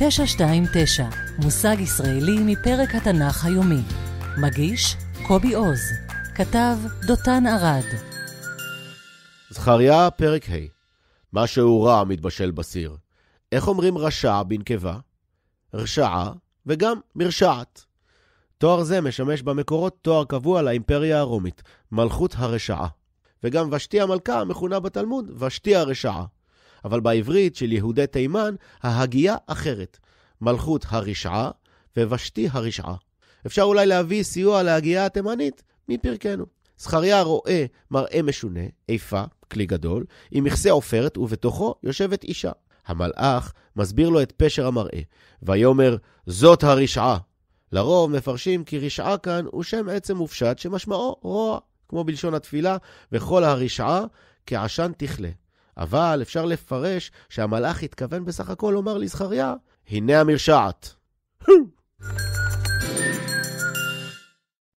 929, מושג ישראלי מפרק התנ"ך היומי. מגיש, קובי עוז. כתב, דותן ארד. זכריה, פרק ה' מה שהוא רע מתבשל בסיר. איך אומרים רשע בנקבה? רשעה וגם מרשעת. תואר זה משמש במקורות תואר קבוע לאימפריה הרומית, מלכות הרשעה. וגם ושתי המלכה מכונה בתלמוד ושתי הרשעה. אבל בעברית של יהודי תימן, ההגייה אחרת. מלכות הרשעה ובשתי הרשעה. אפשר אולי להביא סיוע להגייה התימנית מפרקנו. זכריה רואה מראה משונה, איפה, כלי גדול, עם מכסה עופרת, ובתוכו יושבת אישה. המלאך מסביר לו את פשר המראה, ויאמר, זאת הרשעה. לרוב מפרשים כי רשעה כאן הוא שם עצם מופשט שמשמעו רוע, כמו בלשון התפילה, וכל הרשעה כעשן תכלה. אבל אפשר לפרש שהמלאך התכוון בסך הכל לומר לזכריה, הנה המרשעת.